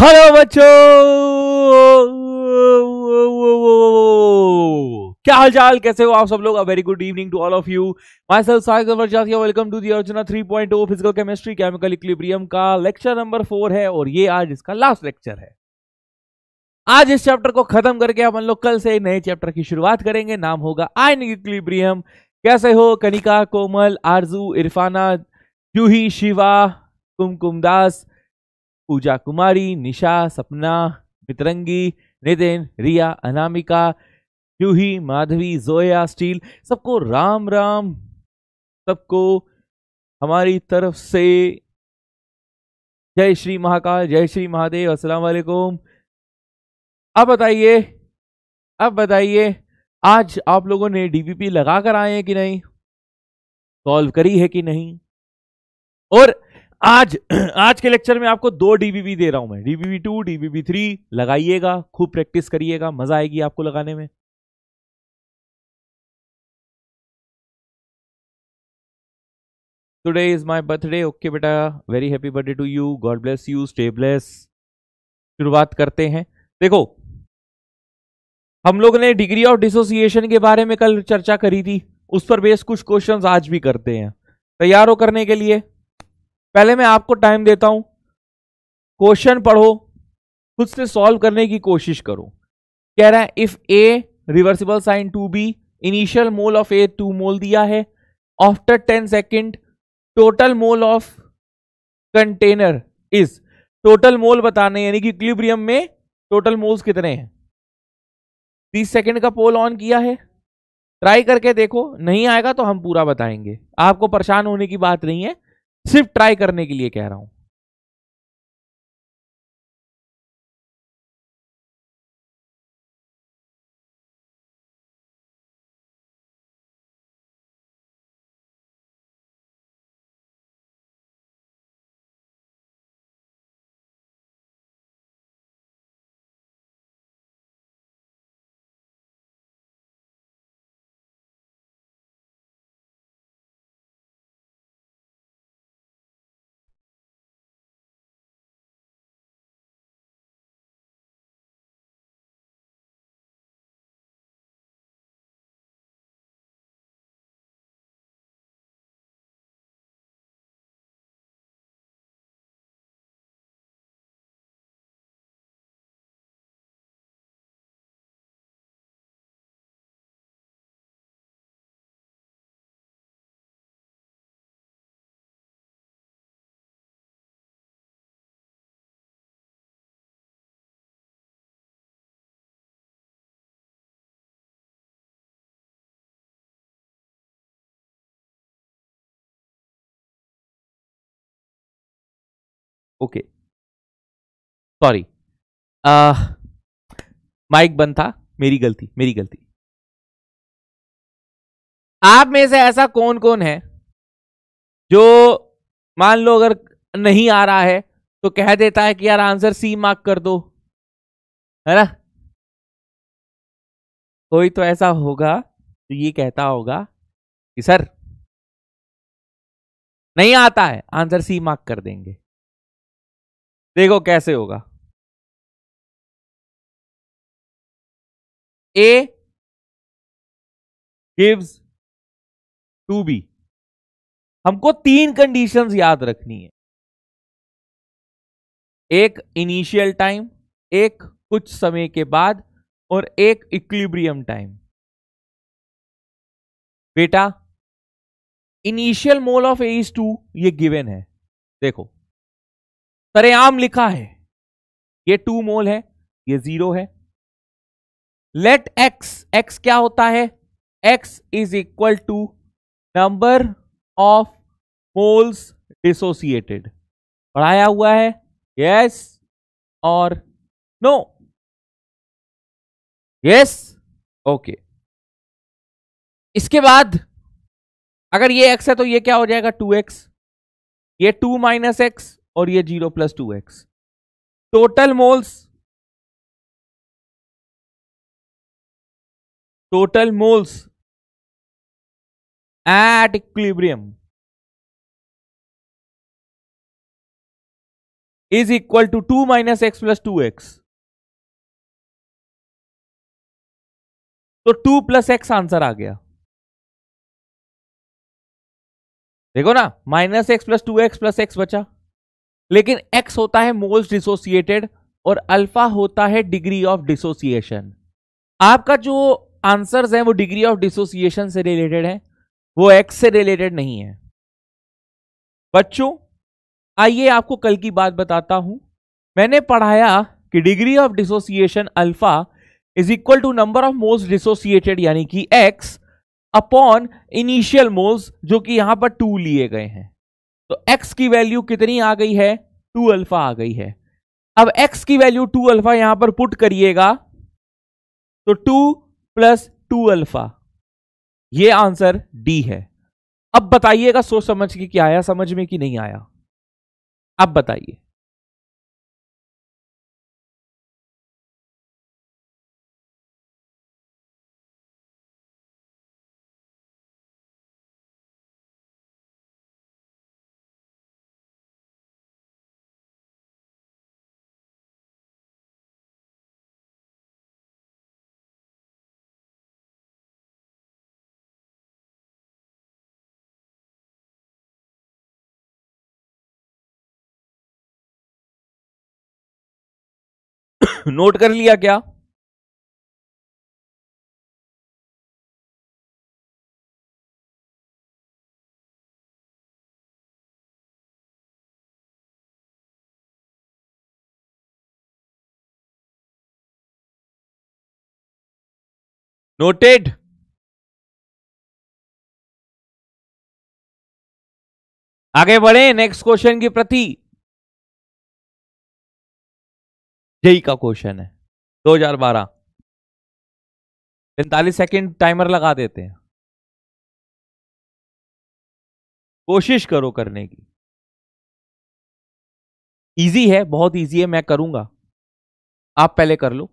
Hello बच्चों क्या हाल चाल कैसे हो आप सब लोग very good evening to all of you myself cycle welcome to the Archana 3.0 physical chemistry chemical equilibrium का लेक्चर नंबर फोर है और ये आज इसका लास्ट लेक्चर है आज इस चैप्टर को खत्म करके हम लोग कल से नए चैप्टर की शुरुआत करेंगे नाम होगा आयन इक्विलिब्रियम कैसे हो कनिका कोमल आरजू इरफाना जूही शिवा कुमकुमदास दास पूजा कुमारी निशा सपना मितरंगी नितिन रिया अनामिका जूही माधवी जोया स्टील सबको राम राम सबको हमारी तरफ से जय श्री महाकाल जय श्री महादेव अस्सलाम वालेकुम अब बताइए अब बताइए आज आप लोगों ने डीपीपी लगा कर आए हैं कि नहीं सॉल्व करी है कि नहीं और आज आज के लेक्चर में आपको दो डीबीबी दे रहा हूं मैं डीबीबी टू डीबीबी थ्री लगाइएगा खूब प्रैक्टिस करिएगा मजा आएगी आपको लगाने में today is my birthday okay बेटा very happy birthday to you God bless you stay bless शुरुआत करते हैं देखो हम लोग ने डिग्री ऑफ डिसोसिएशन के बारे में कल चर्चा करी थी उस पर बेस कुछ क्वेश्चंस आज भी करते हैं तैयार हो करने के लिए पहले मैं आपको टाइम देता हूं क्वेश्चन पढ़ो खुद से सॉल्व करने की कोशिश करो कह रहा है if a reversible sign to be initial mole of A two mole दिया है after ten second total mole of container is total mole बताने यानी कि इक्विलिब्रियम में टोटल मोल्स कितने हैं तीस सेकेंड का पोल ऑन किया है ट्राई करके देखो नहीं आएगा तो हम पूरा बताएंगे आपको परेशान होने की बात नहीं है सिर्फ ट्राई करने के लिए कह रहा हूं ओके सॉरी माइक बंद था मेरी गलती मेरी गलती आप में से ऐसा कौन कौन है जो मान लो अगर नहीं आ रहा है तो कह देता है कि यार आंसर सी मार्क कर दो है ना कोई तो ऐसा होगा तो ये कहता होगा कि सर नहीं आता है आंसर सी मार्क कर देंगे देखो कैसे होगा ए गिव्स टू बी हमको तीन कंडीशंस याद रखनी है एक इनिशियल टाइम एक कुछ समय के बाद और एक इक्विलिब्रियम टाइम बेटा initial mole of A is two ये गिवन है देखो सरेआम लिखा है ये टू मोल है ये जीरो है लेट एक्स एक्स क्या होता है X is equal to number of moles dissociated पढ़ाया हुआ है यस और नो यस ओके इसके बाद अगर ये एक्स है तो ये क्या हो जाएगा टू एक्स ये टू माइनस एक्स और ये zero plus two X total moles total moles at equilibrium is equal to two minus X plus two X तो टू प्लस एक्स आंसर आ गया देखो ना minus X plus two x plus X बचा लेकिन x होता है moles dissociated और अल्फा होता है डिग्री ऑफ डिसोसिएशन आपका जो आंसर्स हैं वो डिग्री ऑफ डिसोसिएशन से रिलेटेड है वो एक्स से रिलेटेड नहीं है बच्चों आइए आपको कल की बात बताता हूं मैंने पढ़ाया कि degree of dissociation alpha is equal to number of moles dissociated यानी कि एक्स अपॉन इनिशियल मोल्स जो कि यहां पर टू लिए गए हैं तो x की वैल्यू कितनी आ गई है टू अल्फा आ गई है अब x की वैल्यू टू अल्फा यहां पर पुट करिएगा तो टू प्लस टू अल्फा ये आंसर डी है अब बताइएगा सोच समझ के क्या आया समझ में कि नहीं आया अब बताइए नोट कर लिया क्या नोटेड आगे बढ़े नेक्स्ट क्वेश्चन की प्रति जेई का क्वेश्चन है 2012 पैंतालीस सेकेंड टाइमर लगा देते हैं कोशिश करो करने की इजी है बहुत इजी है मैं करूंगा आप पहले कर लो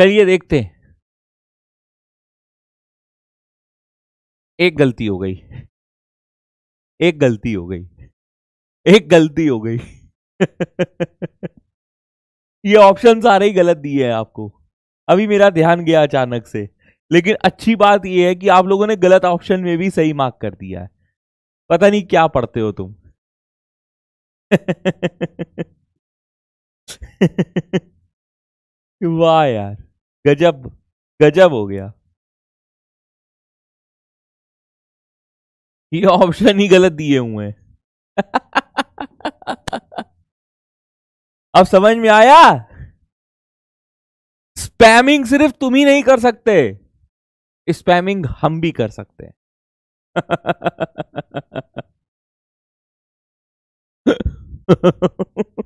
चलिए देखते हैं एक गलती हो गई एक गलती हो गई एक गलती हो गई ये ऑप्शन सारे ही गलत दिए हैं आपको अभी मेरा ध्यान गया अचानक से लेकिन अच्छी बात यह है कि आप लोगों ने गलत ऑप्शन में भी सही मार्क कर दिया है पता नहीं क्या पढ़ते हो तुम वाह यार गजब गजब हो गया ये ऑप्शन ही गलत दिए हुए हैं अब समझ में आया स्पैमिंग सिर्फ तुम ही नहीं कर सकते स्पैमिंग हम भी कर सकते हैं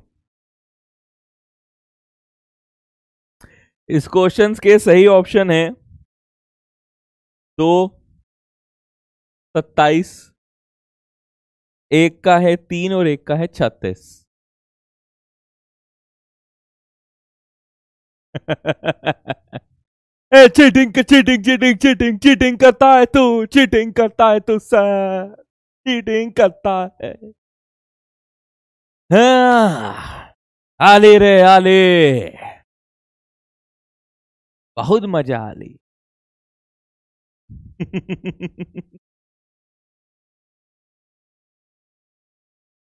इस क्वेश्चन के सही ऑप्शन है दो सत्ताईस एक का है तीन और एक का है छत्तीस cheating cheating cheating cheating cheating करता है तू चीटिंग करता है तू सर चीटिंग करता है हाँ आले रे आले बहुत मजा आ ली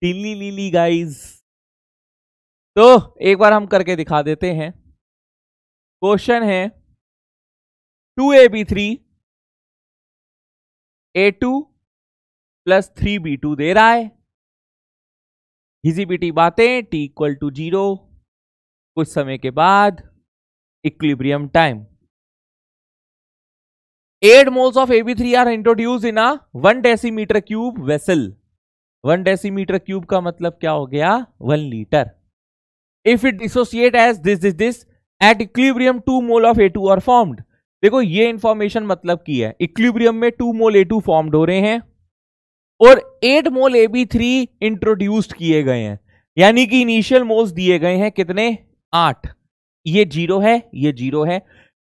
टिली लीली गाइस तो एक बार हम करके दिखा देते हैं क्वेश्चन है two A B three A two plus three B two दे रहा है हिजीबिटी बातें टी इक्वल टू जीरो कुछ समय के बाद equilibrium time. 8 moles of AB3 are introduced in a 1 decimeter cube vessel. 1 decimeter cube का मतलब क्या हो गया one litre if it dissociate as this this this at equilibrium 2 mole of A2 are formed देखो ये इंफॉर्मेशन मतलब की है इक्विलिब्रियम में two mole A two formed हो रहे हैं और eight mole A B three introduced किए गए हैं यानी कि इनिशियल मोल्स दिए गए हैं कितने आठ ये जीरो है ये जीरो है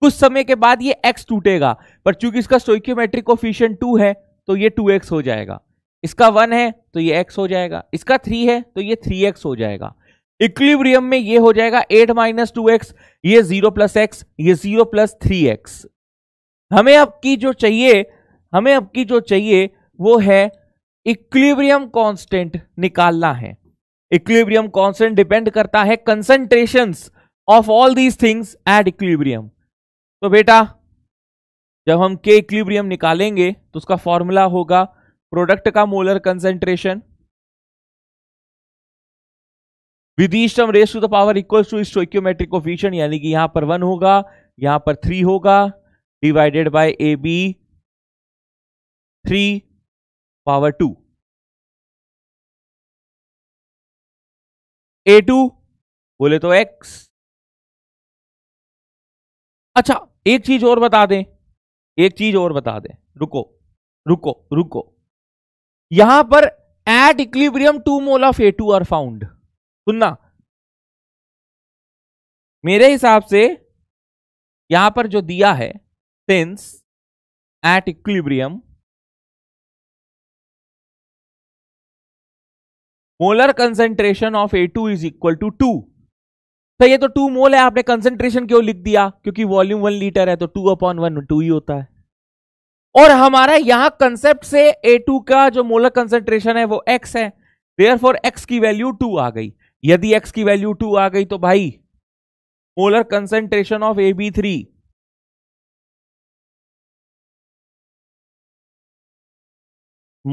कुछ समय के बाद ये एक्स टूटेगा पर चूंकि इसका स्टोक्योमेट्रिक कोफिशियंट टू है तो ये टू एक्स हो जाएगा इसका वन है तो ये एक्स हो जाएगा इसका थ्री है तो ये थ्री एक्स हो जाएगा इक्लिब्रियम में ये हो जाएगा एट माइनस टू एक्स ये जीरो प्लस एक्स ये जीरो प्लस थ्री एक्स हमें अब की जो चाहिए हमें अब की जो चाहिए वो है इक्लिब्रियम कॉन्स्टेंट निकालना है इक्लिब्रियम कॉन्स्टेंट डिपेंड करता है concentration of all these things at equilibrium तो बेटा जब हम के इक्विब्रियम निकालेंगे तो उसका फॉर्मूला होगा प्रोडक्ट का मोलर कंसेंट्रेशन विधिष्टम raise to the power equals to stoichiometric coefficient यानी कि यहां पर वन होगा यहां पर थ्री होगा divided by A B three power two A two बोले तो एक्स अच्छा एक चीज और बता दें एक चीज और बता दें रुको रुको रुको यहां पर at equilibrium two mole of A two are found सुनना मेरे हिसाब से यहां पर जो दिया है since at equilibrium molar concentration of A two is equal to two तो ये तो टू मोल है आपने कंसेंट्रेशन क्यों लिख दिया क्योंकि वॉल्यूम वन लीटर है तो टू अपॉन वन टू ही होता है और हमारा यहां कंसेप्ट से ए टू का जो मोलर कंसेंट्रेशन है वो एक्स है देयर फॉर एक्स की वैल्यू टू आ गई यदि एक्स की वैल्यू टू आ गई तो भाई molar concentration of A B three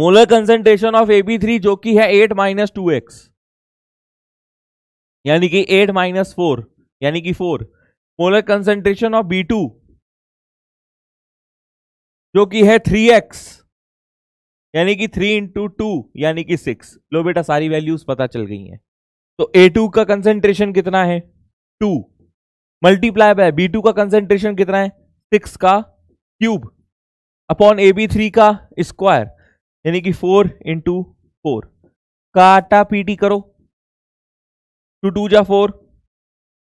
molar concentration of A B three जो कि है एट माइनस टू एक्स यानी कि एट माइनस फोर यानी कि four molar concentration of B two जो कि है थ्री एक्स यानी कि थ्री इंटू टू यानी कि सिक्स लो बेटा सारी वैल्यूज पता चल गई हैं तो ए टू का कंसेंट्रेशन कितना है two multiply by B two का कंसेंट्रेशन कितना है सिक्स का cube upon A B three का स्क्वायर यानी कि फोर इंटू फोर काटा पीटी करो टू टू जा फोर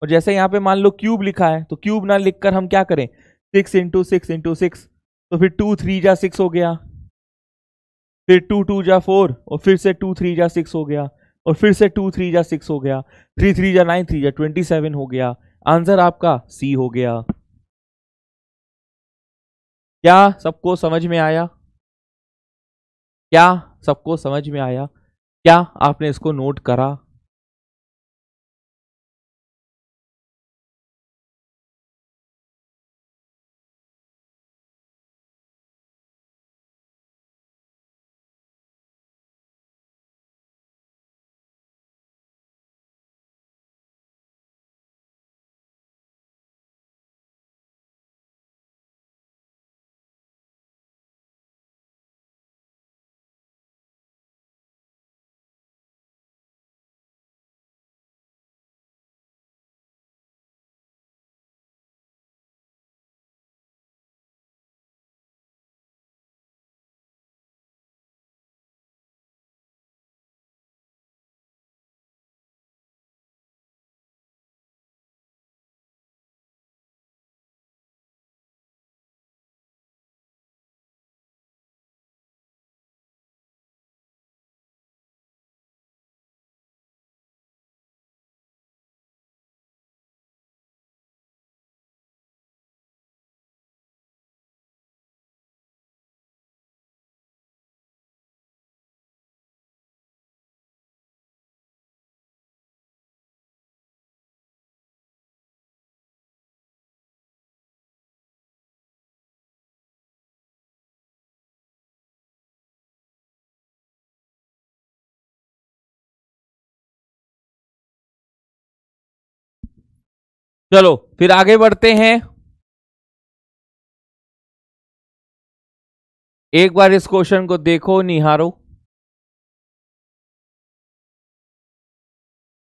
और जैसे यहाँ पे मान लो क्यूब लिखा है तो क्यूब ना लिखकर हम क्या करें six into six into six तो फिर टू थ्री जा सिक्स हो गया फिर टू टू जा फोर और फिर से टू थ्री जा सिक्स हो गया और फिर से टू थ्री जा सिक्स हो गया थ्री थ्री जा नाइन थ्री जा ट्वेंटी सेवन हो गया आंसर आपका सी हो गया क्या सबको समझ में आया क्या सबको समझ में आया क्या आपने इसको नोट करा चलो फिर आगे बढ़ते हैं एक बार इस क्वेश्चन को देखो निहारो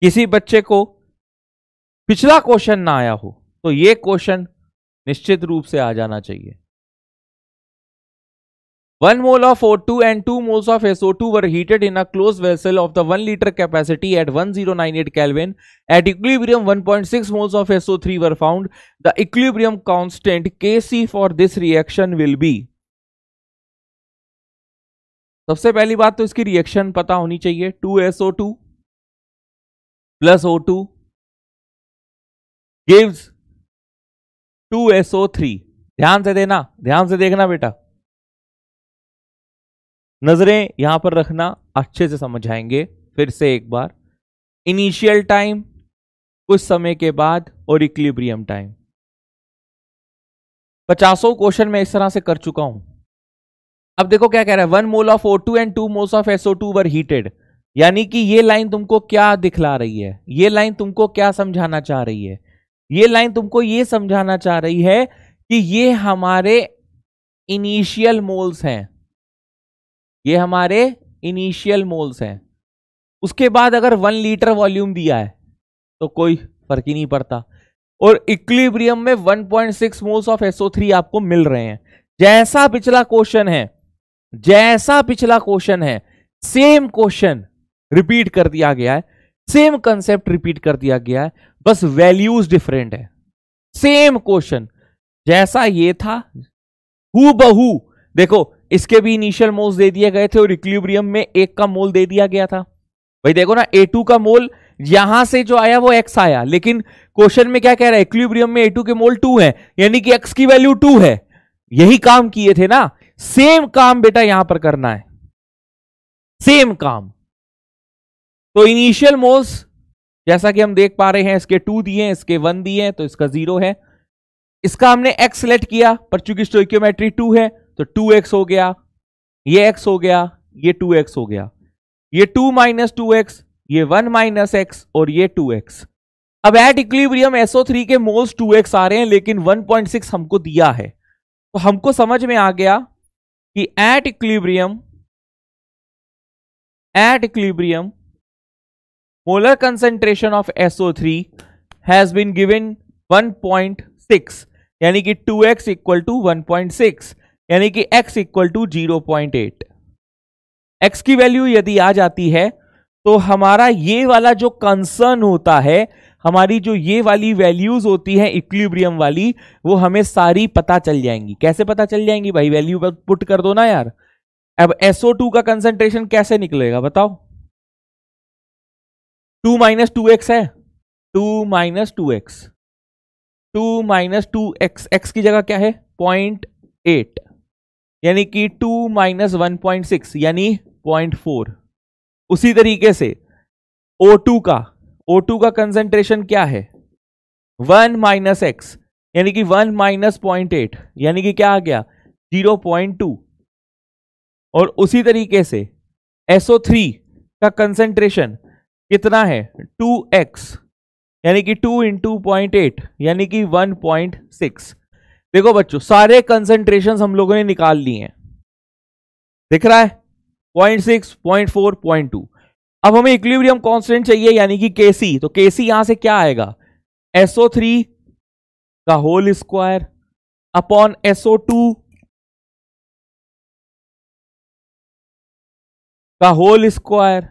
किसी बच्चे को पिछला क्वेश्चन ना आया हो तो ये क्वेश्चन निश्चित रूप से आ जाना चाहिए one mole of O two and two moles of SO two were heated in a close vessel of the one litre capacity at one zero nine eight kelvin at equilibrium one point six moles of SO three were found the equilibrium constant K C for this reaction will be सबसे पहली बात तो इसकी reaction पता होनी चाहिए two SO two plus O two gives to SO three ध्यान से देना ध्यान से देखना बेटा नज़रें यहां पर रखना अच्छे से समझ आएंगे फिर से एक बार इनिशियल टाइम कुछ समय के बाद और इक्लिब्रियम टाइम पचासों क्वेश्चन मैं इस तरह से कर चुका हूं अब देखो क्या कह रहा है one mole of O two and two moles of SO two were heated यानी कि ये लाइन तुमको क्या दिखला रही है ये लाइन तुमको क्या समझाना चाह रही है ये लाइन तुमको ये समझाना चाह रही है कि ये हमारे इनिशियल मोल्स हैं ये हमारे इनिशियल मोल्स हैं उसके बाद अगर वन लीटर वॉल्यूम दिया है तो कोई फर्क ही नहीं पड़ता और इक्लिब्रियम में 1.6 मोल्स ऑफ एसओ आपको मिल रहे हैं जैसा पिछला क्वेश्चन है जैसा पिछला क्वेश्चन है सेम क्वेश्चन रिपीट कर दिया गया है सेम कंसेप्ट रिपीट कर दिया गया है बस वैल्यूज डिफरेंट है सेम क्वेश्चन जैसा ये था हु बहू देखो इसके भी इनिशियल मोल्स दे दिए गए थे और इक्लिब्रियम में एक का मोल दे दिया गया था भाई देखो ना ए टू का मोल यहां से जो आया वो एक्स आया लेकिन क्वेश्चन में क्या कह रहा है इक्लिब्रियम में ए के मोल टू है यानी कि एक्स की वैल्यू टू है यही काम किए थे ना सेम काम बेटा यहां पर करना है सेम काम तो इनिशियल मोल्स जैसा कि हम देख पा रहे हैं इसके टू दिए इसके वन दिए तो इसका जीरो है इसका हमने एक्स सेलेक्ट किया पर चूंकि स्टोक्योमेट्री टू है तो टू एक्स हो गया ये एक्स हो गया ये टू एक्स हो गया ये टू माइनस टू एक्स ये वन माइनस एक्स और ये टू एक्स अब एट इक्विलिब्रियम थ्री के मोल्स टू एक्स आ रहे हैं लेकिन वन पॉइंट सिक्स हमको दिया है तो हमको समझ में आ गया कि at equilibrium at equilibrium molar concentration of SO three has been given 1.6 यानी कि 2x X equal to one point six यानी कि x equal to zero point eight X की वैल्यू यदि आ जाती है तो हमारा ये वाला जो कंसर्न होता है हमारी जो ये वाली वैल्यूज होती है इक्विब्रियम वाली वो हमें सारी पता चल जाएंगी कैसे पता चल जाएंगी भाई वैल्यू पर पुट कर दो ना यार अब SO2 का कंसंट्रेशन कैसे निकलेगा बताओ टू माइनस टू एक्स है two minus two X two minus two X X की जगह क्या है पॉइंट एट यानी कि two minus one point six यानी पॉइंट फोर उसी तरीके से ओ टू का ओ टू का कंसेंट्रेशन क्या है वन माइनस एक्स यानी कि वन माइनस पॉइंट एट यानी कि क्या आ गया जीरो पॉइंट टू और उसी तरीके से एसओ थ्री का कंसेंट्रेशन कितना है टू एक्स यानी कि टू इंटू पॉइंट एट यानी कि वन पॉइंट सिक्स देखो बच्चों सारे कंसेंट्रेशन हम लोगों ने निकाल लिए हैं दिख रहा है point six point four point two अब हमें इक्विलिब्रियम कांस्टेंट चाहिए यानी कि केसी तो केसी यहां से क्या आएगा एसओ थ्री का whole square upon SO two का होल स्क्वायर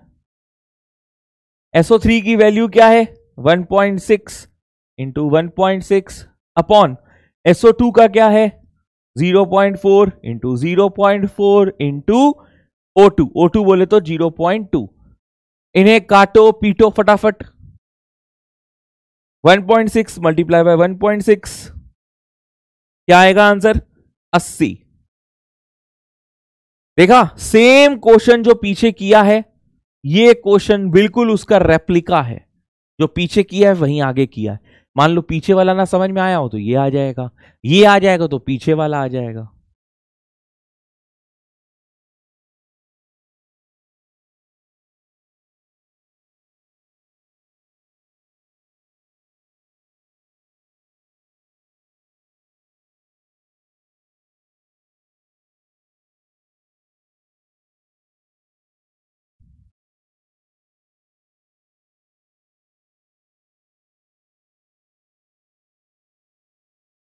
एसओ थ्री की वैल्यू क्या है 1.6 point six into one upon SO2 का क्या है 0.4 point four into zero point four into O two O two बोले तो 0.2 इन्हें काटो पीटो फटाफट 1.6 मल्टीप्लाई बाय सिक्स क्या आएगा आंसर 80 देखा सेम क्वेश्चन जो पीछे किया है ये क्वेश्चन बिल्कुल उसका रेप्लिका है जो पीछे किया है वहीं आगे किया है मान लो पीछे वाला ना समझ में आया हो तो ये आ जाएगा ये आ जाएगा तो पीछे वाला आ जाएगा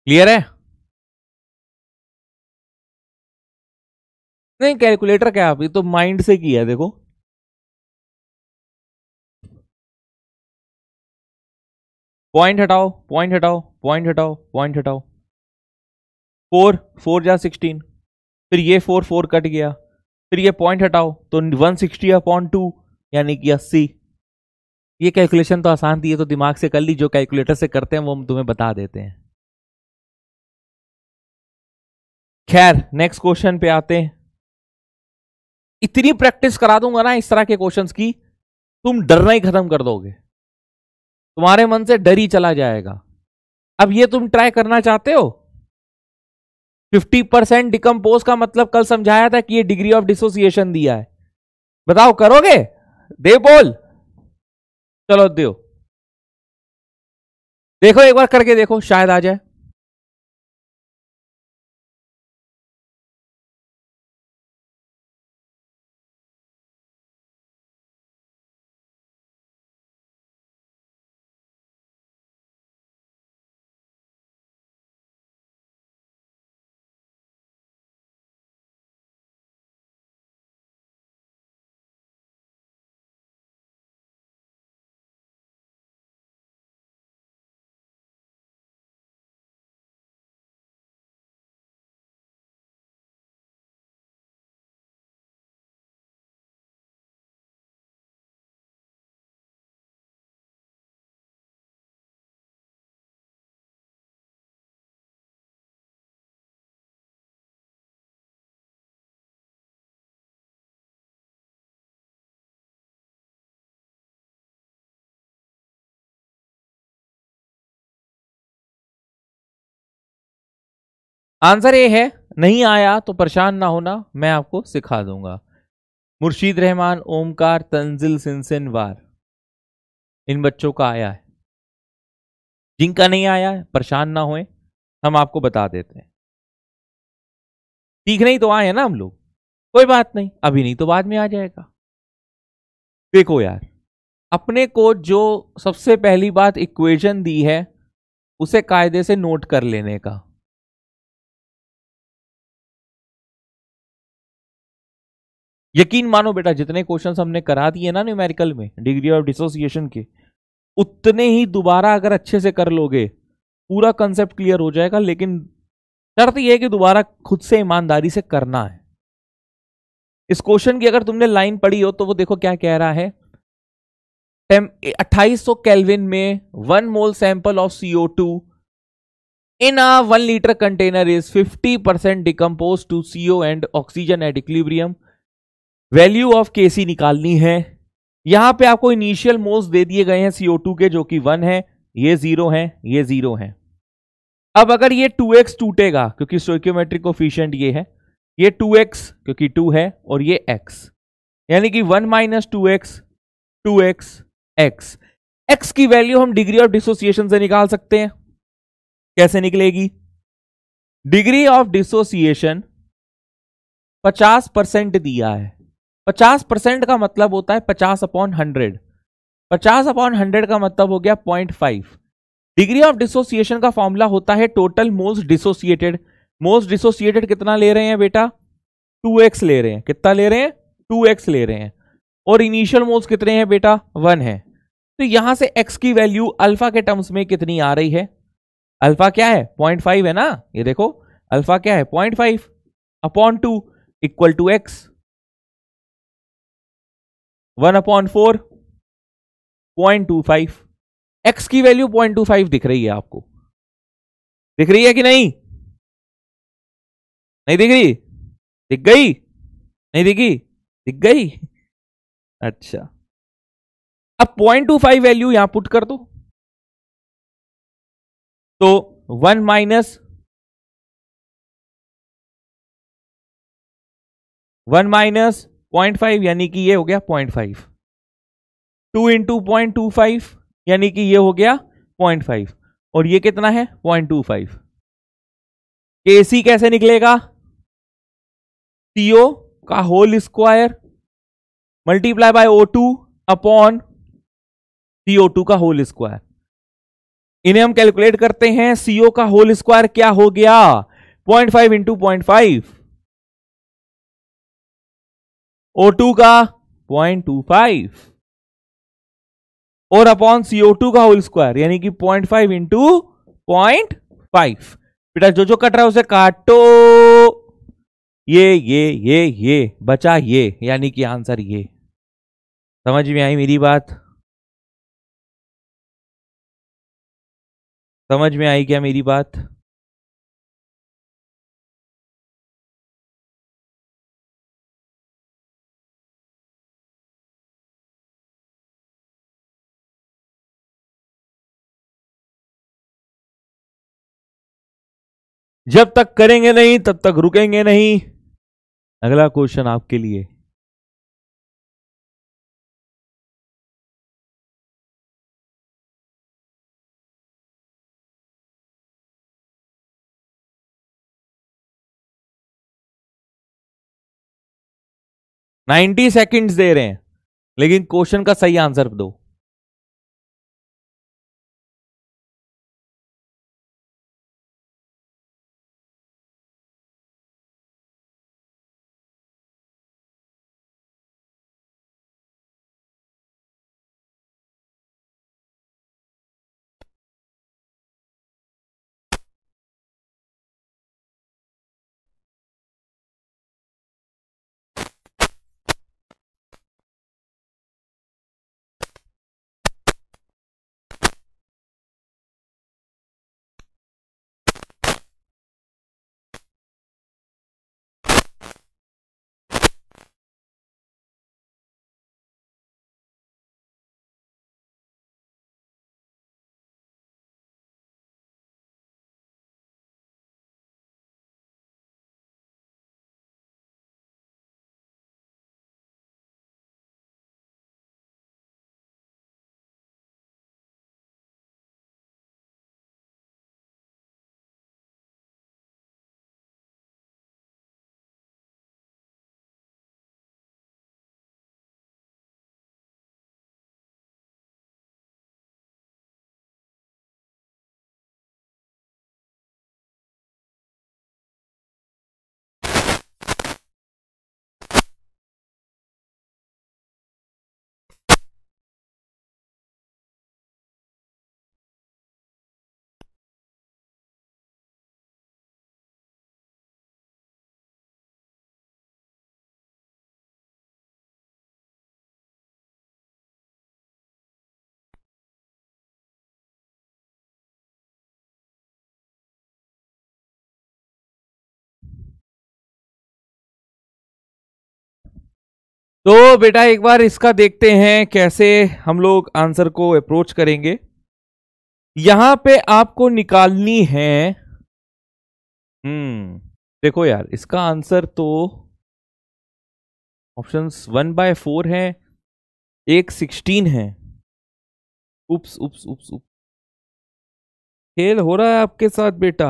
क्लियर है नहीं कैलकुलेटर क्या आप ये तो माइंड से किया देखो पॉइंट हटाओ पॉइंट हटाओ पॉइंट हटाओ पॉइंट हटाओ फोर फोर या सिक्सटीन फिर ये फोर फोर कट गया फिर ये पॉइंट हटाओ तो वन सिक्सटी पॉइंट टू यानी कि अस्सी ये कैलकुलेशन तो आसान थी ये तो दिमाग से कर ली जो कैलकुलेटर से करते हैं वो हम तुम्हें बता देते हैं खैर नेक्स्ट क्वेश्चन पे आते हैं इतनी प्रैक्टिस करा दूंगा ना इस तरह के क्वेश्चंस की तुम डरना ही खत्म कर दोगे तुम्हारे मन से डर ही चला जाएगा अब ये तुम ट्राई करना चाहते हो 50% परसेंट डिकम्पोज का मतलब कल समझाया था कि ये डिग्री ऑफ डिसोसिएशन दिया है बताओ करोगे दे बोल चलो देखो एक बार करके देखो शायद आ जाए आंसर ए है नहीं आया तो परेशान ना होना मैं आपको सिखा दूंगा मुर्शीद रहमान ओमकार तंजिल सिंसिन वार इन बच्चों का आया है जिनका नहीं आया है परेशान ना होए हम आपको बता देते हैं ठीक नहीं तो आए हैं ना हम लोग कोई बात नहीं अभी नहीं तो बाद में आ जाएगा देखो यार अपने को जो सबसे पहली बात इक्वेशन दी है उसे कायदे से नोट कर लेने का यकीन मानो बेटा जितने क्वेश्चन हमने करा दिए ना न्यूमेरिकल में डिग्री ऑफ डिसोसिएशन के उतने ही दोबारा अगर अच्छे से कर लोगे पूरा कंसेप्ट क्लियर हो जाएगा लेकिन शर्त यह कि दोबारा खुद से ईमानदारी से करना है इस क्वेश्चन की अगर तुमने लाइन पढ़ी हो तो वो देखो क्या कह रहा है अट्ठाईस सौ कैलविन में one mole sample of CO two in a one litre container is fifty percent decompose to CO and oxygen at equilibrium value of K C निकालनी है यहां पे आपको इनिशियल मोल्स दे दिए गए हैं सीओ टू के जो कि वन है ये जीरो है ये जीरो है अब अगर ये टू एक्स टूटेगा क्योंकि स्टोक्योमेट्रिक कोफिशियंट ये है ये टू एक्स क्योंकि टू है और ये एक्स यानी कि one minus two X two X X X की वैल्यू हम डिग्री ऑफ डिसोसिएशन से निकाल सकते हैं कैसे निकलेगी डिग्री ऑफ डिसोसिएशन 50 परसेंट दिया है पचास परसेंट का मतलब होता है पचास अपॉन हंड्रेड पचास अपॉन हंड्रेड का मतलब हो गया point five degree of dissociation का फॉर्मूला होता है total moles dissociated most dissociated कितना ले रहे हैं बेटा टू एक्स ले रहे हैं कितना ले रहे हैं टू एक्स ले रहे हैं और इनिशियल मोल्स कितने हैं बेटा वन है तो यहां से एक्स की वैल्यू अल्फा के टर्म्स में कितनी आ रही है अल्फा क्या है पॉइंट फाइव है ना ये देखो अल्फा क्या है point five upon two equal to X one upon four point two five X की वैल्यू पॉइंट टू फाइव दिख रही है आपको दिख रही है कि नहीं नहीं दिख रही दिख गई नहीं दिखी दिख गई अच्छा अब पॉइंट टू फाइव वैल्यू यहां पुट कर दो तो one minus one minus point five यानी कि ये हो गया point five two into point two five यानी कि ये हो गया पॉइंट फाइव और ये कितना है पॉइंट टू फाइव के सी कैसे निकलेगा सीओ का whole square multiply by O two upon CO two का होल स्क्वायर इन्हें हम कैलकुलेट करते हैं सीओ का होल स्क्वायर क्या हो गया point five into point five O2 का 0.25 और अपॉन CO2 का होल स्क्वायर यानी कि 0.5 फाइव इंटू पॉइंट फाइव बेटा जो जो कट रहा है उसे काटो ये ये ये ये बचा ये यानी कि आंसर ये समझ में आई मेरी बात समझ में आई क्या मेरी बात जब तक करेंगे नहीं तब तक रुकेंगे नहीं अगला क्वेश्चन आपके लिए नाइन्टी सेकेंड्स दे रहे हैं लेकिन क्वेश्चन का सही आंसर दो तो बेटा एक बार इसका देखते हैं कैसे हम लोग आंसर को अप्रोच करेंगे यहां पे आपको निकालनी है हम्म देखो यार इसका आंसर तो ऑप्शंस वन बाय फोर है एक सिक्सटीन है उप्स उप्स उप्स उप्स खेल हो रहा है आपके साथ बेटा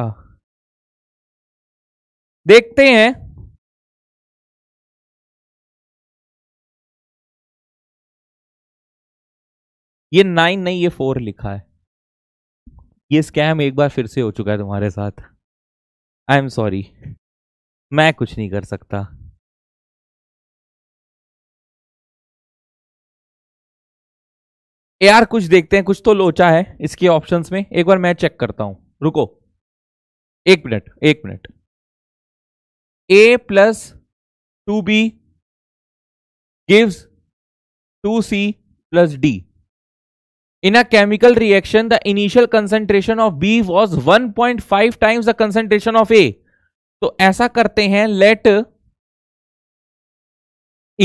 देखते हैं ये नाइन नहीं ये फोर लिखा है ये स्कैम एक बार फिर से हो चुका है तुम्हारे साथ आई एम सॉरी मैं कुछ नहीं कर सकता यार कुछ देखते हैं कुछ तो लोचा है इसके ऑप्शंस में एक बार मैं चेक करता हूं रुको एक मिनट एक minute A plus two B gives two C plus D in a chemical reaction the initial concentration of B was one point five times the concentration of A तो ऐसा करते हैं let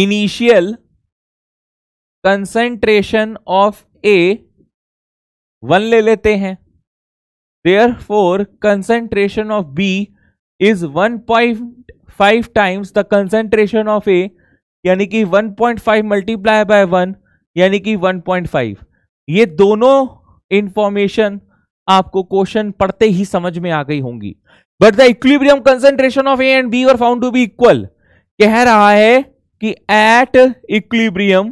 initial concentration of A one ले लेते हैं therefore concentration of B is one point five times the concentration of A यानी कि one point five multiply by one यानी कि वन पॉइंट फाइव ये दोनों इंफॉर्मेशन आपको क्वेश्चन पढ़ते ही समझ में आ गई होंगी but the equilibrium concentration of A and B were found to be equal कह रहा है कि at equilibrium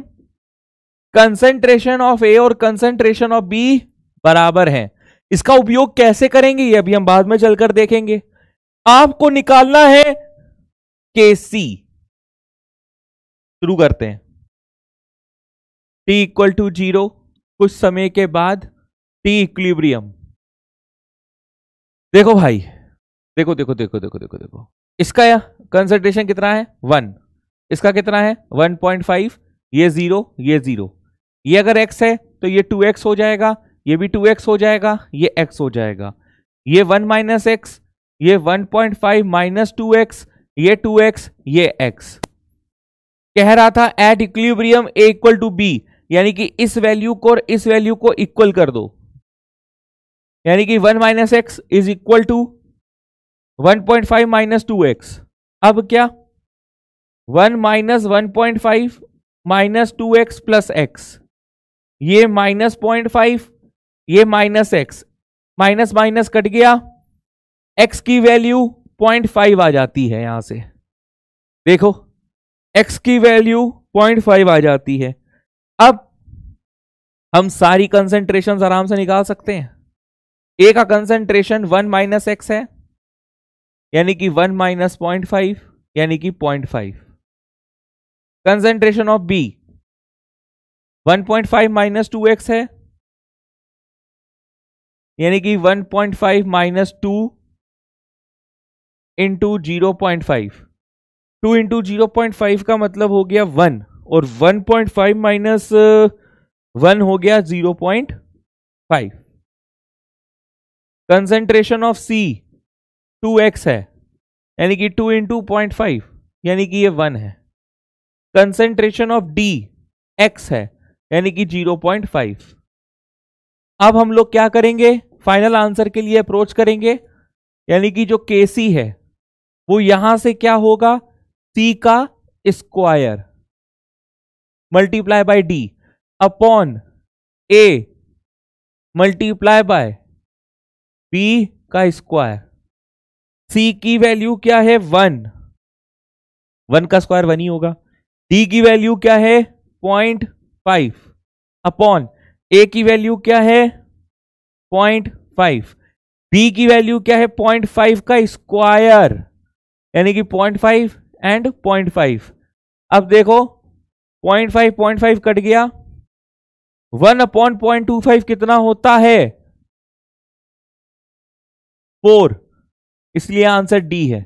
concentration of A और कंसेंट्रेशन ऑफ बी बराबर है इसका उपयोग कैसे करेंगे ये अभी हम बाद में चलकर देखेंगे आपको निकालना है के सी शुरू करते हैं टी इक्वल टू जीरो कुछ समय के बाद टी इक्विलिब्रियम देखो भाई देखो देखो देखो देखो देखो देखो इसका कंसेंट्रेशन कितना है वन इसका कितना है वन पॉइंट फाइव ये जीरो ये जीरो ये अगर एक्स है तो ये टू एक्स हो जाएगा ये भी टू एक्स हो जाएगा ये एक्स हो जाएगा ये वन माइनस एक्स ये one point five minus two x ये टू एक्स ये एक्स कह रहा था at equilibrium A equal to B यानी कि इस वैल्यू को और इस वैल्यू को इक्वल कर दो यानी कि one minus x is equal to one point five minus two x अब क्या one minus one point five minus two x plus x ये माइनस पॉइंट फाइव ये minus x minus minus cut गया x की value point five आ जाती है यहां से देखो एक्स की वैल्यू पॉइंट फाइव आ जाती है अब हम सारी कंसेंट्रेशन आराम से निकाल सकते हैं ए का कंसेंट्रेशन वन माइनस एक्स है यानी कि वन माइनस पॉइंट फाइव यानी कि point five concentration of B one point five minus two x है यानी कि one point five minus two into zero point five two into zero point five का मतलब हो गया वन और 1.5 पॉइंट माइनस वन हो गया 0.5 कंसेंट्रेशन ऑफ सी 2x है यानी कि 2 इंटू पॉइंट यानी कि ये 1 है कंसेंट्रेशन ऑफ डी x है यानी कि 0.5 अब हम लोग क्या करेंगे फाइनल आंसर के लिए अप्रोच करेंगे यानी कि जो के है वो यहां से क्या होगा सी का square multiply by D upon A multiply by B का स्क्वायर सी की वैल्यू क्या है वन वन का स्क्वायर वन ही होगा डी की वैल्यू क्या है पॉइंट फाइव अपॉन ए की वैल्यू क्या है पॉइंट फाइव बी की वैल्यू क्या है पॉइंट फाइव का स्क्वायर यानी कि point five and point five अब देखो point five point five cut गया one upon point two five कितना होता है फोर इसलिए आंसर डी है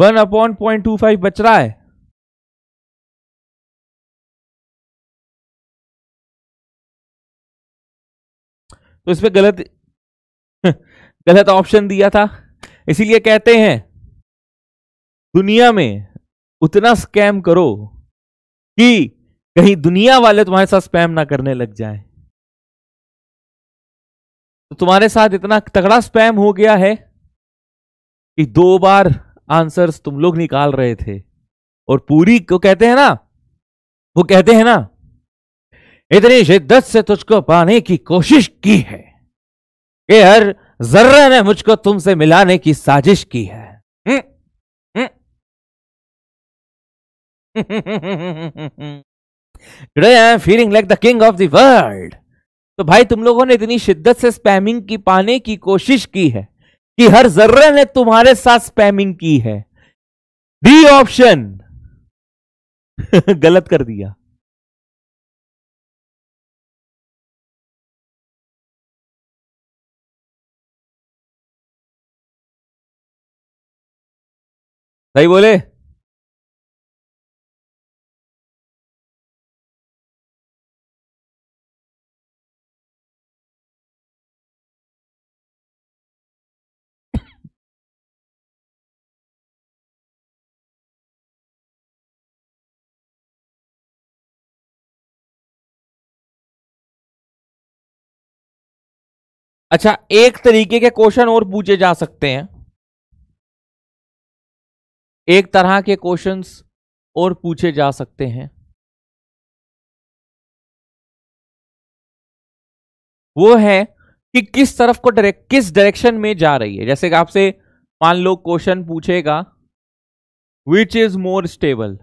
one upon point two five बच रहा है तो इसमें गलत गलत ऑप्शन दिया था इसीलिए कहते हैं दुनिया में उतना स्कैम करो कि कहीं दुनिया वाले तुम्हारे साथ स्पैम ना करने लग जाए तो तुम्हारे साथ इतना तगड़ा स्पैम हो गया है कि दो बार आंसर्स तुम लोग निकाल रहे थे और पूरी को कहते हैं ना वो कहते हैं ना इतनी शिद्दत से तुझको पाने की कोशिश की है कि हर जर्रा ने मुझको तुमसे मिलाने की साजिश की है today I am feeling like the king of the world तो भाई तुम लोगों ने इतनी शिद्दत से स्पैमिंग की पाने की कोशिश की है कि हर जर्रे ने तुम्हारे साथ स्पैमिंग की है डी ऑप्शन गलत कर दिया सही बोले अच्छा एक तरीके के क्वेश्चन और पूछे जा सकते हैं एक तरह के क्वेश्चंस और पूछे जा सकते हैं वो है कि किस तरफ को डायरेक्ट किस डायरेक्शन में जा रही है जैसे कि आपसे मान लो क्वेश्चन पूछेगा which is more stable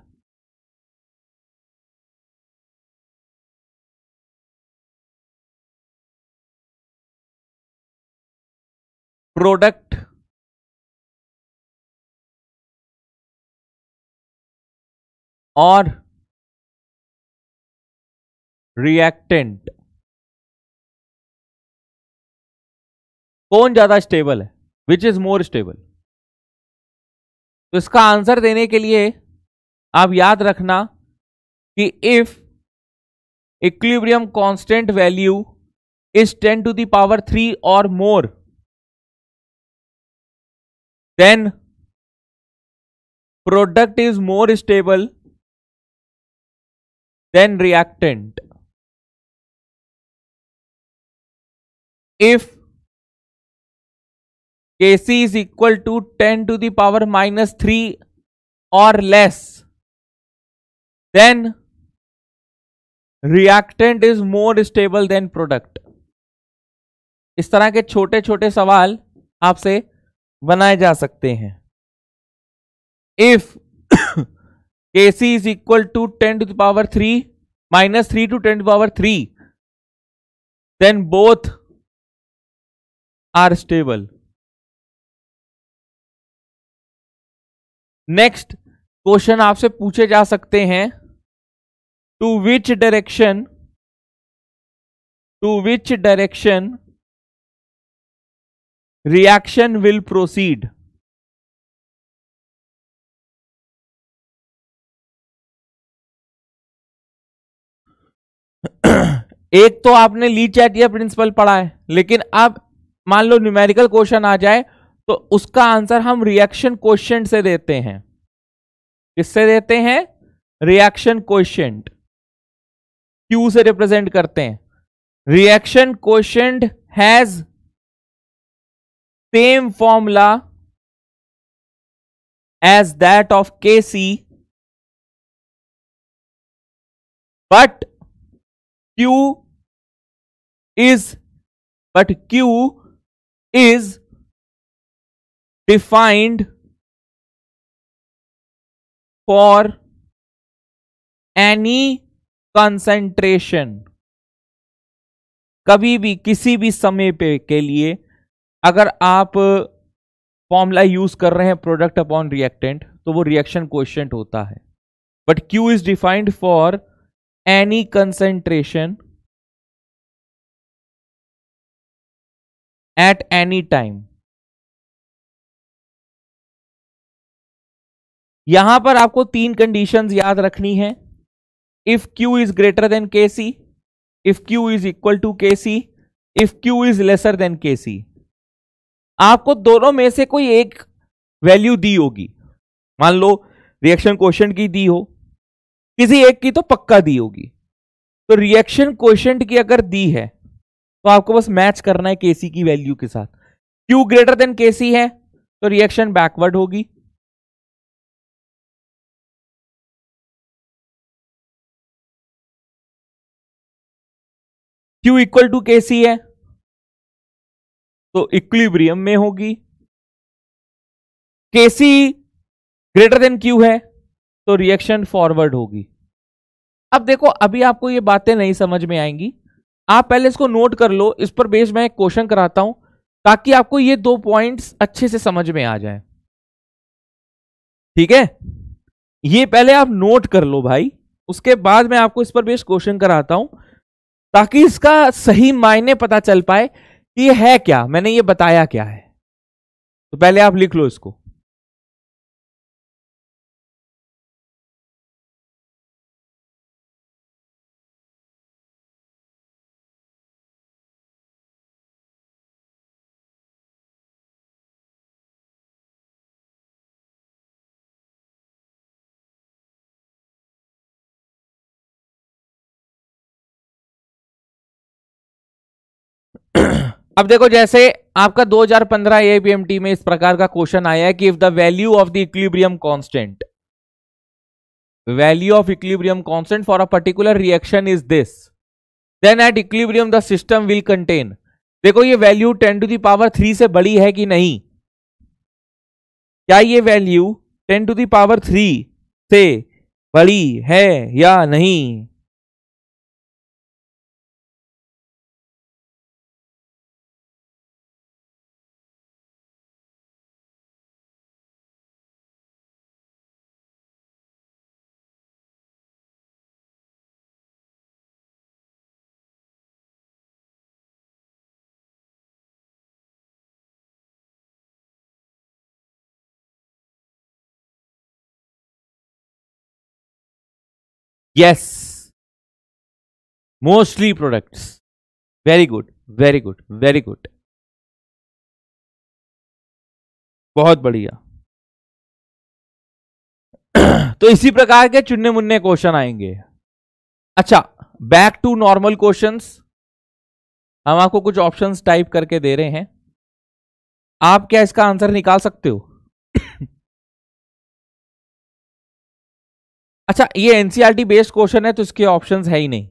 product और रिएक्टेंट कौन ज्यादा स्टेबल है विच इज मोर स्टेबल तो इसका आंसर देने के लिए आप याद रखना कि if equilibrium constant value is ten to the power three और more then product is more stable than reactant if Kc is equal to 10 to the power minus 3 or less then reactant is more stable than product इस तरह के छोटे छोटे सवाल आपसे बनाए जा सकते हैं if K C is equal to ten to power three minus three to ten to power three then both are stable next question आपसे पूछे जा सकते हैं to which direction to which direction reaction will proceed एक तो आपने ली chat या principal पढ़ा है लेकिन अब मान लो न्यूमेरिकल क्वेश्चन आ जाए तो उसका आंसर हम रिएक्शन क्वेश्चन से देते हैं किससे देते हैं रिएक्शन क्वेश्चन क्यू से रिप्रेजेंट करते हैं reaction question has same formula as that of Kc but Q is but Q is defined for any concentration कभी भी किसी भी समय पे के लिए अगर आप फॉर्मूला यूज कर रहे हैं प्रोडक्ट अपॉन रिएक्टेंट तो वो रिएक्शन क्वेश्चन होता है but Q is defined for any concentration at any time यहां पर आपको तीन कंडीशंस याद रखनी है if Q is greater than K C if Q is equal to K C if Q is lesser than K C आपको दोनों में से कोई एक वैल्यू दी होगी मान लो रिएक्शन क्वेश्चन की दी हो किसी एक की तो पक्का दी होगी तो रिएक्शन क्वेश्चन की अगर दी है तो आपको बस मैच करना है केसी की वैल्यू के साथ क्यू ग्रेटर देन केसी है तो रिएक्शन बैकवर्ड होगी क्यू इक्वल टू केसी है तो इक्विलिब्रियम में होगी केसी ग्रेटर देन क्यू है तो रिएक्शन फॉरवर्ड होगी अब देखो अभी आपको ये बातें नहीं समझ में आएंगी आप पहले इसको नोट कर लो इस पर बेस मैं क्वेश्चन कराता हूं ताकि आपको ये दो पॉइंट्स अच्छे से समझ में आ जाए ठीक है ये पहले आप नोट कर लो भाई उसके बाद मैं आपको इस पर बेस क्वेश्चन कराता हूं ताकि इसका सही मायने पता चल पाए ये है क्या मैंने ये बताया क्या है तो पहले आप लिख लो इसको अब देखो जैसे आपका 2015 एपीएमटी में इस प्रकार का क्वेश्चन आया है कि if the value of the equilibrium constant value of equilibrium constant for a particular reaction is this then at equilibrium the system will contain देखो ये value ten to the power three से बड़ी है कि नहीं क्या ये value ten to the power three से बड़ी है या नहीं yes mostly products very good very good very good बहुत बढ़िया तो इसी प्रकार के चुनने मुन्ने क्वेश्चन आएंगे अच्छा बैक टू नॉर्मल क्वेश्चंस हम आपको कुछ ऑप्शंस टाइप करके दे रहे हैं आप क्या इसका आंसर निकाल सकते हो अच्छा ये एनसीईआरटी बेस्ड क्वेश्चन है तो इसके ऑप्शन है ही नहीं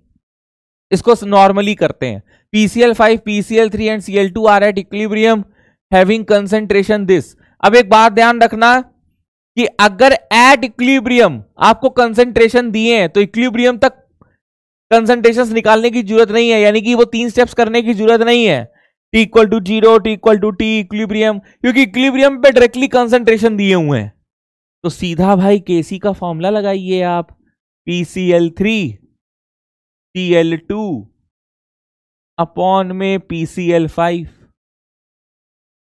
इसको नॉर्मली करते हैं PCl five PCl three and Cl two are at equilibrium having concentration this अब एक बात ध्यान रखना कि अगर एट इक्लिब्रियम आपको कंसेंट्रेशन दिए हैं तो इक्लिब्रियम तक कंसेंट्रेशन निकालने की जरूरत नहीं है यानी कि वो तीन स्टेप्स करने की जरूरत नहीं है t equal to zero t equal to t equilibrium क्योंकि इक्लिब्रियम पे डायरेक्टली कंसेंट्रेशन दिए हुए हैं तो सीधा भाई केसी का फॉर्मूला लगाइए आप P C L three C L two upon में P C L five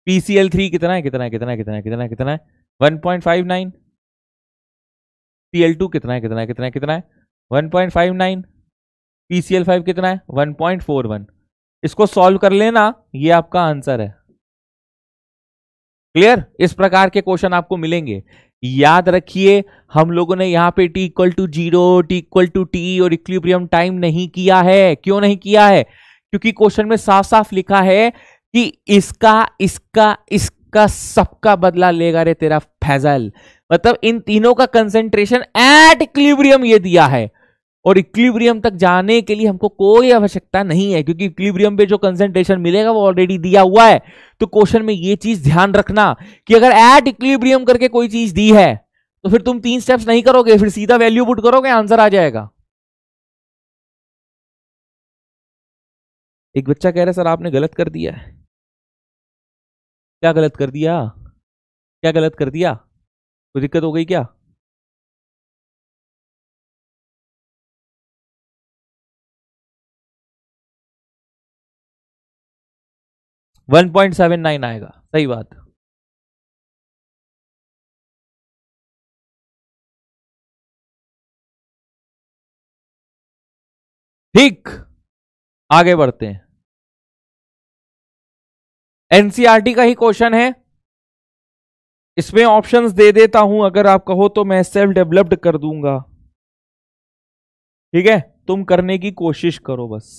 P C L three कितना है कितना है कितना है कितना है कितना है कितना है one point five nine C L two कितना है कितना है कितना है कितना है one point five nine P C L five कितना है वन पॉइंट फोर वन इसको सॉल्व कर लेना ये आपका आंसर है क्लियर इस प्रकार के क्वेश्चन आपको मिलेंगे याद रखिए हम लोगों ने यहां पे t equal to zero t equal to t और इक्विब्रियम टाइम नहीं किया है क्यों नहीं किया है क्योंकि क्वेश्चन में साफ साफ लिखा है कि इसका इसका इसका सबका बदला लेगा रे तेरा फैजल मतलब इन तीनों का कंसेंट्रेशन एट इक्विलिब्रियम ये दिया है और इक्विलिब्रियम तक जाने के लिए हमको कोई आवश्यकता नहीं है क्योंकि इक्लिब्रियम पे जो कंसेंट्रेशन मिलेगा वो ऑलरेडी दिया हुआ है तो क्वेश्चन में ये चीज ध्यान रखना कि अगर एट इक्विलिब्रियम करके कोई चीज दी है तो फिर तुम तीन स्टेप्स नहीं करोगे फिर सीधा वैल्यू पुट करोगे आंसर आ जाएगा एक बच्चा कह रहा है सर आपने गलत कर दिया है क्या गलत कर दिया क्या गलत कर दिया कोई दिक्कत हो गई क्या 1.79 आएगा सही बात ठीक आगे बढ़ते हैं एनसीआरटी e का ही क्वेश्चन है इसमें ऑप्शंस दे देता हूं अगर आप कहो तो मैं सेल्फ डेवलप्ड कर दूंगा ठीक है तुम करने की कोशिश करो बस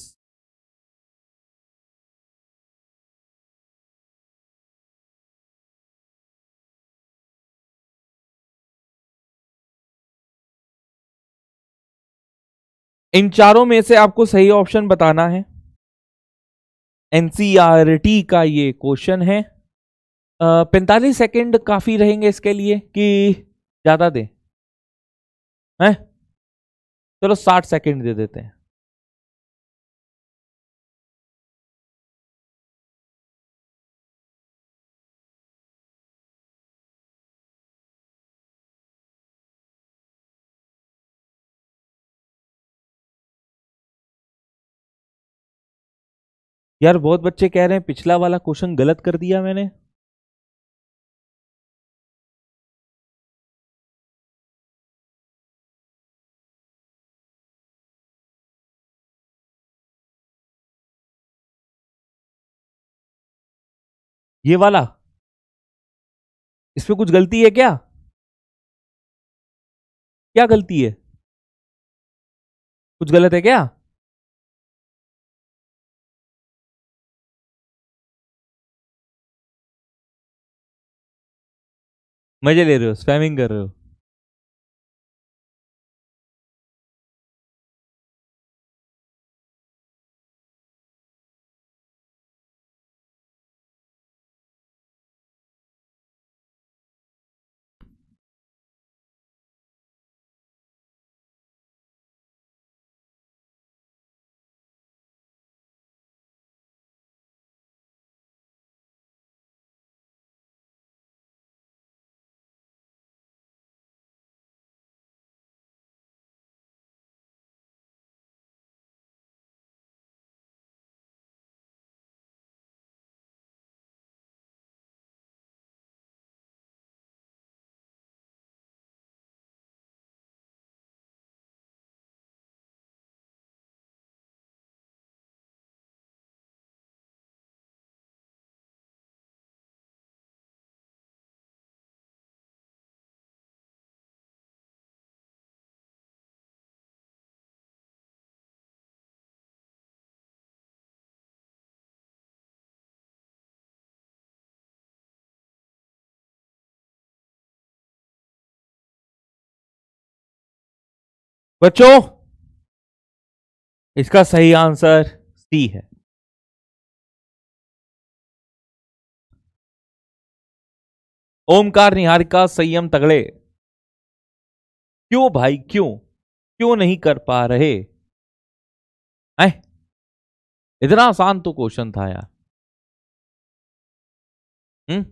इन चारों में से आपको सही ऑप्शन बताना है एनसीईआरटी e का ये क्वेश्चन है पैंतालीस सेकेंड काफी रहेंगे इसके लिए कि ज्यादा दे हैं चलो साठ सेकेंड दे देते हैं यार बहुत बच्चे कह रहे हैं पिछला वाला क्वेश्चन गलत कर दिया मैंने ये वाला इसमें कुछ गलती है क्या क्या गलती है कुछ गलत है क्या मजे ले रहे हो स्पैमिंग कर रहे हो बच्चों इसका सही आंसर सी है ओमकार निहारिका संयम तगड़े क्यों भाई क्यों क्यों नहीं कर पा रहे हैं इतना आसान तो क्वेश्चन था यार हम्म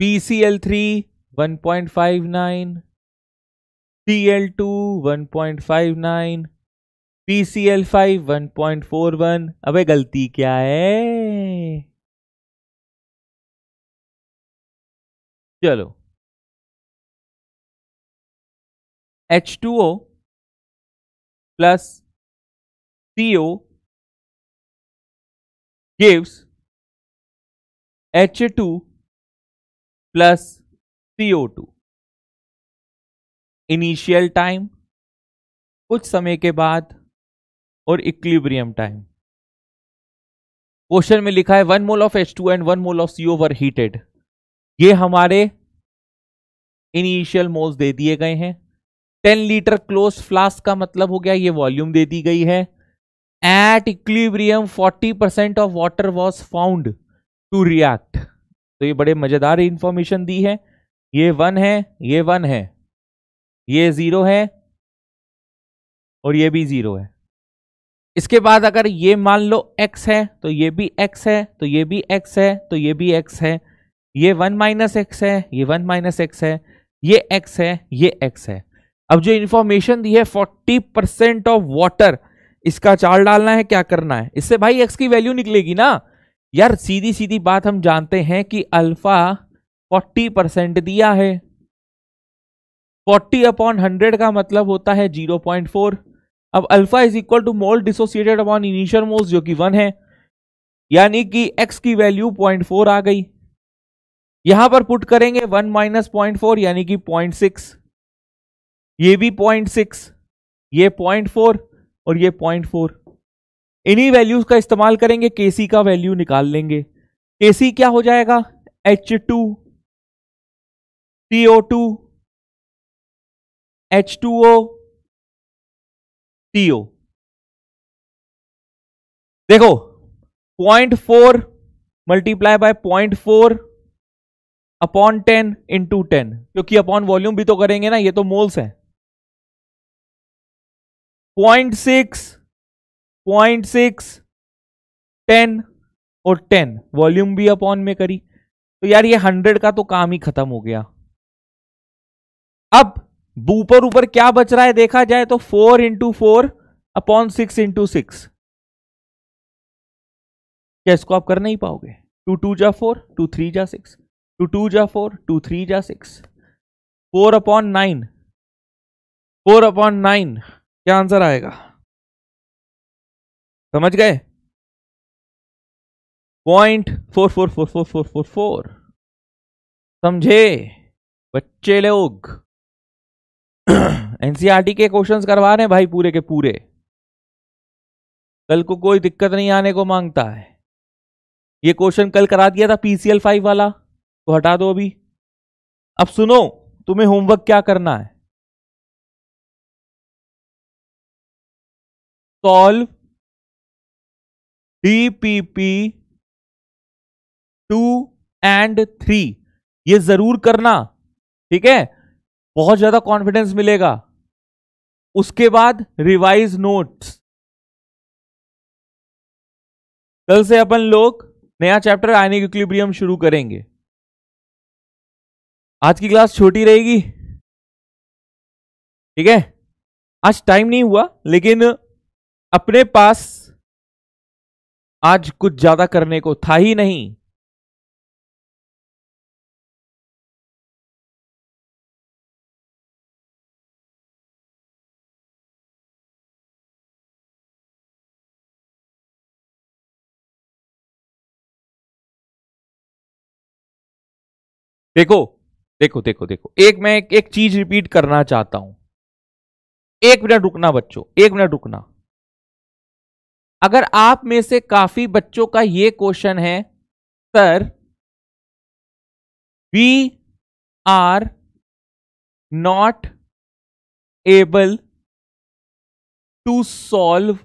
PCl3 1.59 TL2 1.59 PCl5 1.41 अबे गलती क्या है चलो H2O plus CO gives H2 plus CO two initial time कुछ समय के बाद और इक्लिब्रियम टाइम क्वेश्चन में लिखा है one mole of H two and one mole of CO were heated ये हमारे इनिशियल मोल्स दे दिए गए हैं टेन लीटर क्लोज फ्लास्क का मतलब हो गया ये वॉल्यूम दे दी गई है at equilibrium 40% percent of water was found to react तो ये बड़े मज़ेदार इंफॉर्मेशन दी है ये वन है ये वन है ये ज़ीरो है और ये भी ज़ीरो है इसके बाद अगर ये मान लो x है तो ये भी x है तो ये भी x है तो ये भी x है ये वन माइनस एक्स है ये वन माइनस एक्स है ये x है ये x है अब जो इंफॉर्मेशन दी है फोर्टी परसेंट ऑफ वाटर इसका चार डालना है क्या करना है इससे भाई x की वैल्यू निकलेगी ना यार सीधी सीधी बात हम जानते हैं कि अल्फा फोर्टी परसेंट दिया है फोर्टी अपॉन हंड्रेड का मतलब होता है जीरो पॉइंट फोर अब alpha is equal to mole dissociated upon initial mole जो कि वन है यानी कि एक्स की वैल्यू पॉइंट फोर आ गई यहां पर पुट करेंगे वन माइनस पॉइंट फोर यानी कि पॉइंट सिक्स ये भी पॉइंट सिक्स ये पॉइंट फोर और ये पॉइंट फोर इन्हीं वैल्यूज का इस्तेमाल करेंगे केसी का वैल्यू निकाल लेंगे केसी क्या हो जाएगा H two CO two H two O CO देखो point four multiply by point four upon ten into ten क्योंकि अपॉन वॉल्यूम भी तो करेंगे ना ये तो मोल्स है point six point six ten और टेन वॉल्यूम भी अपॉन में करी तो यार ये हंड्रेड का तो काम ही खत्म हो गया अब ऊपर ऊपर क्या बच रहा है देखा जाए तो four into four upon six into six क्या इसको आप कर नहीं पाओगे टू टू जा फोर टू थ्री जा सिक्स टू टू जा फोर टू थ्री जा six four upon nine four upon nine क्या आंसर आएगा समझ गए point four four four four four four four समझे बच्चे लोग एनसीआरटी e के क्वेश्चंस करवा रहे हैं भाई पूरे के पूरे कल को कोई दिक्कत नहीं आने को मांगता है ये क्वेश्चन कल करा दिया था पीसीएल फाइव वाला तो हटा दो अभी अब सुनो तुम्हें होमवर्क क्या करना है solve DPP two and three ये जरूर करना ठीक है बहुत ज्यादा कॉन्फिडेंस मिलेगा उसके बाद रिवाइज नोट्स कल से अपन लोग नया चैप्टर आयनिक इक्विलिब्रियम शुरू करेंगे आज की क्लास छोटी रहेगी ठीक है आज टाइम नहीं हुआ लेकिन अपने पास आज कुछ ज्यादा करने को था ही नहीं देखो देखो देखो देखो एक मैं एक, एक चीज रिपीट करना चाहता हूं एक मिनट रुकना बच्चों एक मिनट रुकना अगर आप में से काफी बच्चों का ये क्वेश्चन है sir we are not able to solve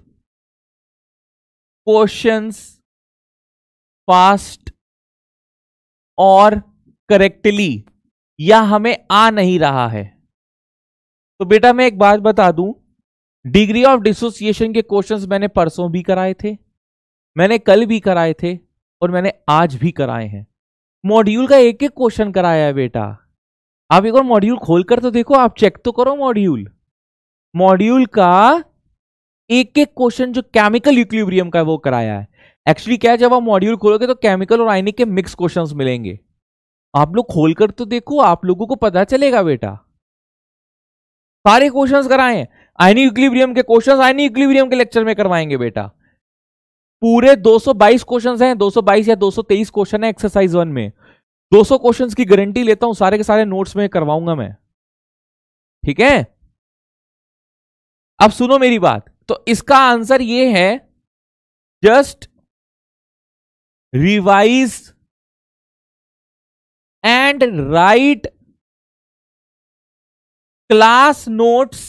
questions fast और करेक्टली या हमें आ नहीं रहा है तो बेटा मैं एक बात बता दूं डिग्री ऑफ डिसोसिएशन के क्वेश्चंस मैंने परसों भी कराए थे मैंने कल भी कराए थे और मैंने आज भी कराए हैं मॉड्यूल का एक एक क्वेश्चन कराया है बेटा आप एक और मॉड्यूल खोलकर तो देखो आप चेक तो करो मॉड्यूल मॉड्यूल का एक एक क्वेश्चन जो केमिकल इक्लिब्रियम का वो कराया है एक्चुअली क्या है जब आप मॉड्यूल खोलोगे तो केमिकल और आइनिक के मिक्स क्वेश्चंस मिलेंगे आप लोग खोलकर तो देखो आप लोगों को पता चलेगा बेटा सारे क्वेश्चन कराए आइनी इक्लिब्रियम के क्वेश्चन आइनी इक्लिब्रियम के लेक्चर में करवाएंगे बेटा पूरे 222 क्वेश्चंस हैं 222 या 223 क्वेश्चन है एक्सरसाइज वन में 200 क्वेश्चंस की गारंटी लेता हूं सारे के सारे नोट्स में करवाऊंगा मैं ठीक है अब सुनो मेरी बात तो इसका आंसर ये है just revise and write class notes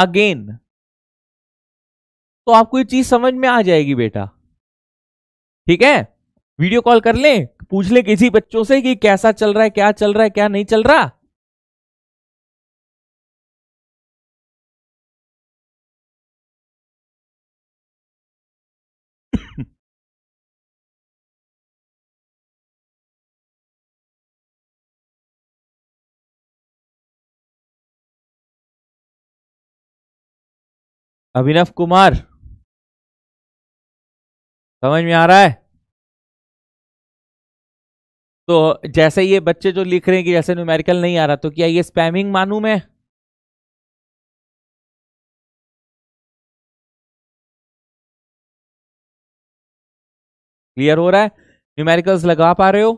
again तो आपको ये चीज समझ में आ जाएगी बेटा ठीक है वीडियो कॉल कर ले पूछ ले किसी बच्चों से कि कैसा चल रहा है क्या चल रहा है क्या नहीं चल रहा अभिनव कुमार समझ में आ रहा है तो जैसे ये बच्चे जो लिख रहे हैं कि जैसे न्यूमेरिकल नहीं आ रहा तो क्या ये स्पैमिंग मानू मैं क्लियर हो रहा है न्यूमेरिकल्स लगा पा रहे हो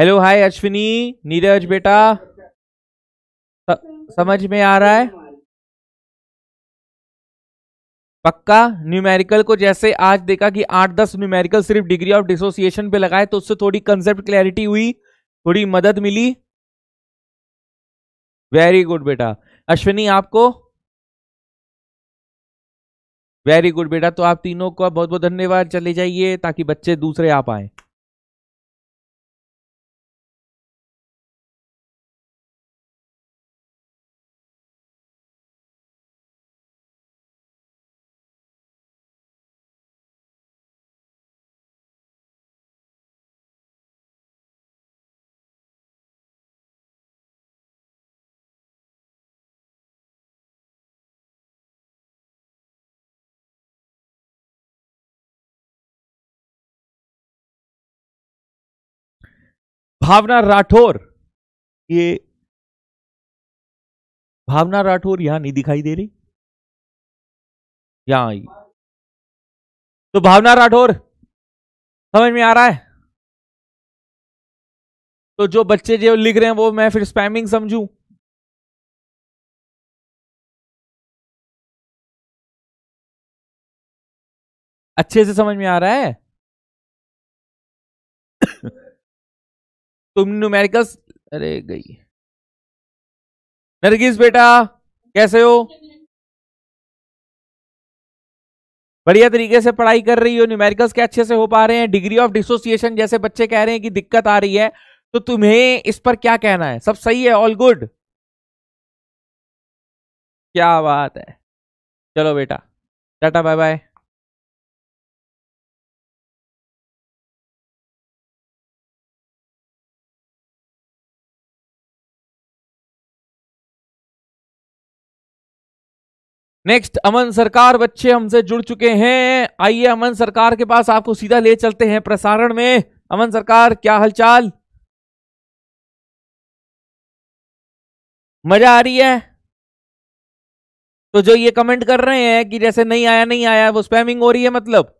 हेलो हाय अश्विनी नीरज बेटा समझ में आ रहा है पक्का न्यूमेरिकल को जैसे आज देखा कि आठ दस न्यूमेरिकल सिर्फ डिग्री ऑफ डिसोसिएशन पे लगाए तो उससे थोड़ी कंसेप्ट क्लैरिटी हुई थोड़ी मदद मिली वेरी गुड बेटा अश्विनी आपको वेरी गुड बेटा तो आप तीनों का बहुत बहुत धन्यवाद चले जाइए ताकि बच्चे दूसरे आ पाए भावना राठौर ये भावना राठौर यहां नहीं दिखाई दे रही यहां तो भावना राठौर समझ में आ रहा है तो जो बच्चे जो लिख रहे हैं वो मैं फिर स्पैमिंग समझू अच्छे से समझ में आ रहा है तुम न्यूमेरिकल्स अरे गई नरगिस बेटा कैसे हो बढ़िया तरीके से पढ़ाई कर रही हो न्यूमेरिकल्स के अच्छे से हो पा रहे हैं डिग्री ऑफ डिसोसिएशन जैसे बच्चे कह रहे हैं कि दिक्कत आ रही है तो तुम्हें इस पर क्या कहना है सब सही है ऑल गुड क्या बात है चलो बेटा tata bye bye next Aman Sarkar बच्चे हमसे जुड़ चुके हैं आइए अमन सरकार के पास आपको सीधा ले चलते हैं प्रसारण में अमन सरकार क्या हालचाल मजा आ रही है तो जो ये कमेंट कर रहे हैं कि जैसे नहीं आया नहीं आया वो स्पैमिंग हो रही है मतलब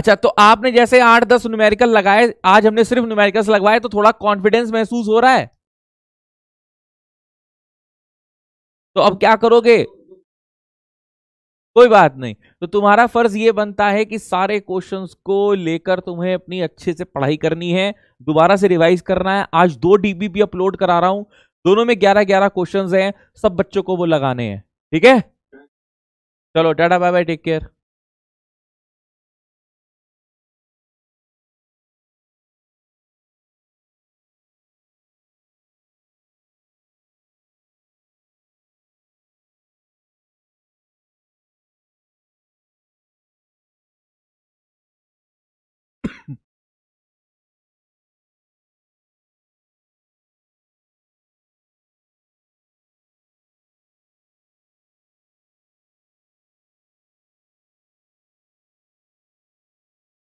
अच्छा तो आपने जैसे आठ दस न्यूमेरिकल लगाए आज हमने सिर्फ न्यूमेरिकल लगवाए तो थोड़ा कॉन्फिडेंस महसूस हो रहा है तो अब क्या करोगे कोई बात नहीं तो तुम्हारा फर्ज ये बनता है कि सारे क्वेश्चंस को लेकर तुम्हें अपनी अच्छे से पढ़ाई करनी है दोबारा से रिवाइज करना है आज दो डीबी भी अपलोड करा रहा हूं दोनों में ग्यारह ग्यारह क्वेश्चंस हैं सब बच्चों को वो लगाने हैं ठीक है चलो tata bye bye take care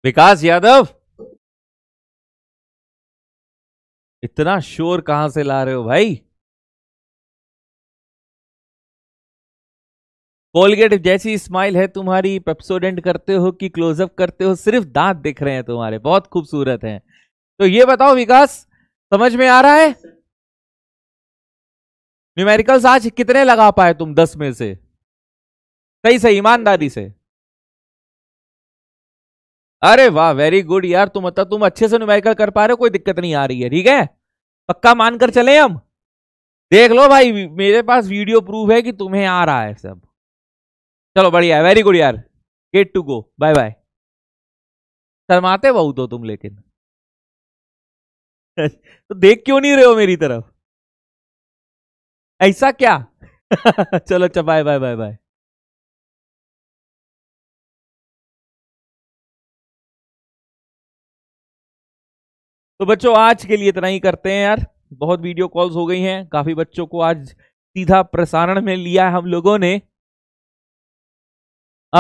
Vikas Yadav इतना शोर कहां से ला रहे हो भाई कोलगेट जैसी स्माइल है तुम्हारी पेप्सोडेंट करते हो कि क्लोजअप करते हो सिर्फ दांत दिख रहे हैं तुम्हारे बहुत खूबसूरत हैं तो ये बताओ विकास समझ में आ रहा है न्यूमेरिकल्स आज कितने लगा पाए तुम दस में से सही सही ईमानदारी से अरे वाह वेरी गुड यार तुम मतलब तुम अच्छे से न्यूमेरिकल कर पा रहे हो कोई दिक्कत नहीं आ रही है ठीक है पक्का मानकर चले हम देख लो भाई मेरे पास वीडियो प्रूफ है कि तुम्हें आ रहा है सब चलो बढ़िया वेरी गुड यार get to go bye bye शर्माते बहुत हो तुम लेकिन तो देख क्यों नहीं रहे हो मेरी तरफ ऐसा क्या चलो अच्छा बाय बाय बाय बाय तो बच्चों आज के लिए इतना ही करते हैं यार बहुत वीडियो कॉल्स हो गई हैं काफी बच्चों को आज सीधा प्रसारण में लिया है हम लोगों ने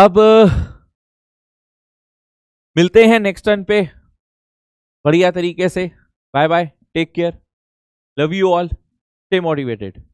अब मिलते हैं नेक्स्ट टर्न पे बढ़िया तरीके से bye bye take care love you all stay motivated